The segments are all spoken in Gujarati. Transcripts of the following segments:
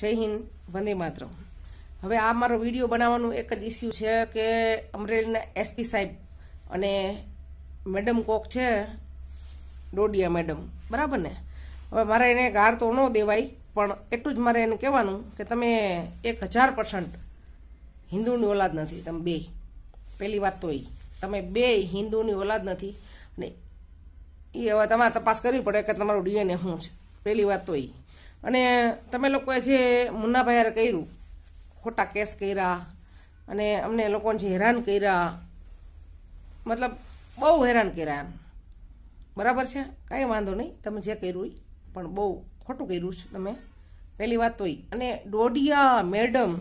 જય હિન્દ વંદે માતરમ હવે આ મારો વિડીયો બનાવવાનું એક જ ઇસ્યુ છે કે અમરેલીના એસપી સાહેબ અને મેડમ કોક છે ડોડિયા મેડમ બરાબર ને હવે મારે એને ગાર તો ન દેવાય પણ એટલું જ મારે એને કહેવાનું કે તમે એક હજાર પર્સન્ટ હિન્દુની ઓલાદ નથી તમે બે પહેલી વાત તો એ તમે બે હિન્દુની ઓલાદ નથી અને એ હવે તમારે તપાસ કરવી પડે કે તમારું ડીએનએ શું છે પહેલી વાત તો એ અને તમે લોકોએ જે મુન્નાભાઈ કર્યું ખોટા કેસ કર્યા અને અમને લોકોને જે હેરાન કર્યા મતલબ બહુ હેરાન કર્યા એમ બરાબર છે કાંઈ વાંધો નહીં તમે જે કર્યું એ પણ બહુ ખોટું કર્યું છે તમે પહેલી વાત તો એ અને ડોડિયા મેડમ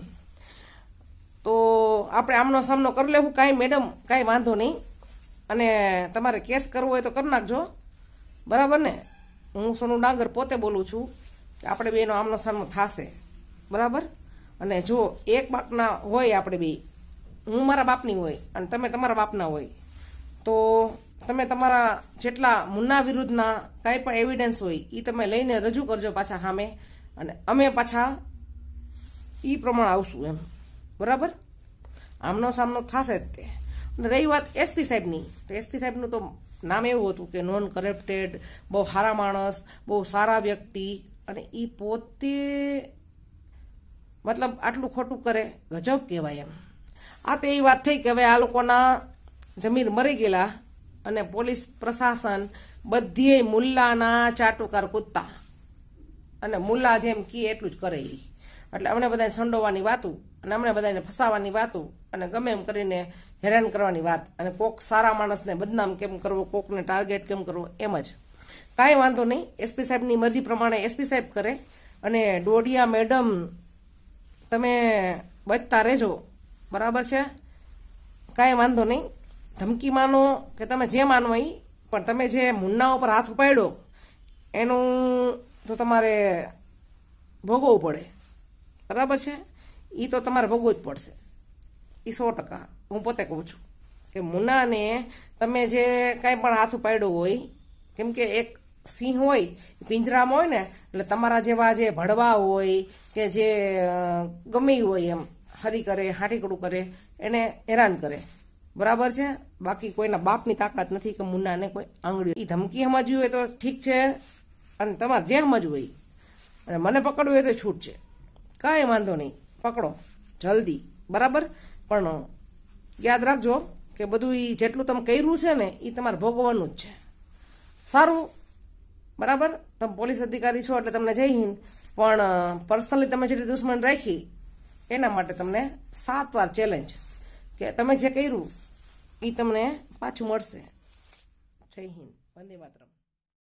તો આપણે આમનો સામનો કરી લેવું કાંઈ મેડમ કાંઈ વાંધો નહીં અને તમારે કેસ કરવો હોય તો કરી નાખજો બરાબર ને હું સોનું ડાંગર પોતે બોલું છું આપણે બેનો આમનો સામનો થશે બરાબર અને જો એક બાપના હોય આપણે બે હું મારા બાપની હોય અને તમે તમારા બાપના હોય તો તમે તમારા જેટલા મુન્ના વિરુદ્ધના કાંઈ પણ એવિડન્સ હોય એ તમે લઈને રજૂ કરજો પાછા સામે અને અમે પાછા એ પ્રમાણે આવશું એમ બરાબર આમનો સામનો થશે જ તે અને રહી વાત એસપી સાહેબની તો એસપી સાહેબનું તો નામ એવું હતું કે નોન કરપ્ટેડ બહુ સારા માણસ બહુ સારા વ્યક્તિ અને એ પોતે મતલબ આટલું ખોટું કરે ગજબ કહેવાય એમ આ તો એ વાત થઈ કે હવે આ લોકોના જમીન મરી ગયેલા અને પોલીસ પ્રશાસન બધીએ મુલ્લાના ચાટુકાર કૂદતા અને મુલ્લા જેમ કીએ એટલું જ કરે એ એટલે અમને બધાને સંડોવાની વાતું અને અમને બધાને ફસાવાની વાતું અને ગમે એમ કરીને હેરાન કરવાની વાત અને કોક સારા માણસને બદનામ કેમ કરવો કોકને ટાર્ગેટ કેમ કરવો એમ જ કાંઈ વાંધો નહીં એસપી સાહેબની મરજી પ્રમાણે એસપી સાહેબ કરે અને ડોડિયા મેડમ તમે બચતા રહેજો બરાબર છે કાંઈ વાંધો નહીં ધમકી માનો કે તમે જે માનો એ પણ તમે જે મુન્ના ઉપર હાથ ઉપાડ્યો એનું તો તમારે ભોગવવું પડે બરાબર છે એ તો તમારે ભોગવવું જ પડશે એ સો ટકા હું પોતે કહું છું કે મુનાને તમે જે કાંઈ પણ હાથ ઉપાડ્યો હોય કેમ કે એક સિંહ હોય પિંજરામાં હોય ને એટલે તમારા જેવા જે ભડવા હોય કે જે ગમે હોય એમ હરી કરે હાટીકડું કરે એને હેરાન કરે બરાબર છે બાકી કોઈના બાપની તાકાત નથી કે મુન્નાને કોઈ આંગળી એ ધમકી સમજવી હોય તો ઠીક છે અને તમારે જે સમજવું હોય અને મને પકડવું હોય તો છૂટ છે કાંઈ વાંધો નહીં પકડો જલ્દી બરાબર પણ યાદ રાખજો કે બધું એ જેટલું તમે કર્યું છે ને એ તમારે ભોગવવાનું જ છે સારું બરાબર તમે પોલીસ અધિકારી છો એટલે તમને જય હિન્દ પણ પર્સનલી તમે જેટલી દુશ્મન રાખી એના માટે તમને સાત વાર ચેલેન્જ કે તમે જે કર્યું એ તમને પાછું મળશે જય હિન્દ વંદે માતરમ